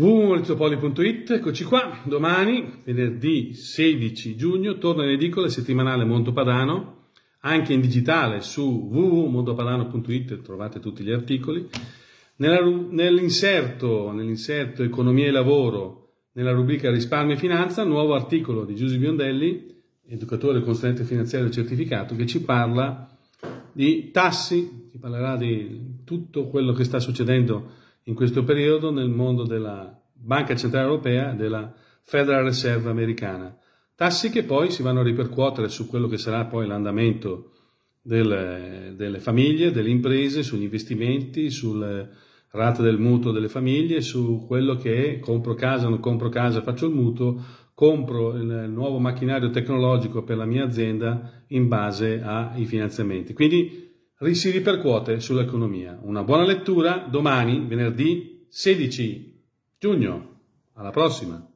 www.elzopoli.it, eccoci qua, domani, venerdì 16 giugno, torna in edicola il settimanale Montopadano, anche in digitale su www.montopadano.it trovate tutti gli articoli. nell'inserto, nell'inserto Economia e Lavoro, nella rubrica Risparmio e Finanza, nuovo articolo di Giuseppe Biondelli, educatore consulente finanziario certificato, che ci parla di tassi, ci parlerà di tutto quello che sta succedendo in questo periodo nel mondo della Banca Centrale Europea della Federal Reserve americana. Tassi che poi si vanno a ripercuotere su quello che sarà poi l'andamento del, delle famiglie, delle imprese, sugli investimenti, sulle rate del mutuo delle famiglie, su quello che è compro casa, non compro casa, faccio il mutuo, compro il nuovo macchinario tecnologico per la mia azienda in base ai finanziamenti. Quindi si ripercuote sull'economia. Una buona lettura domani, venerdì 16 giugno. Alla prossima!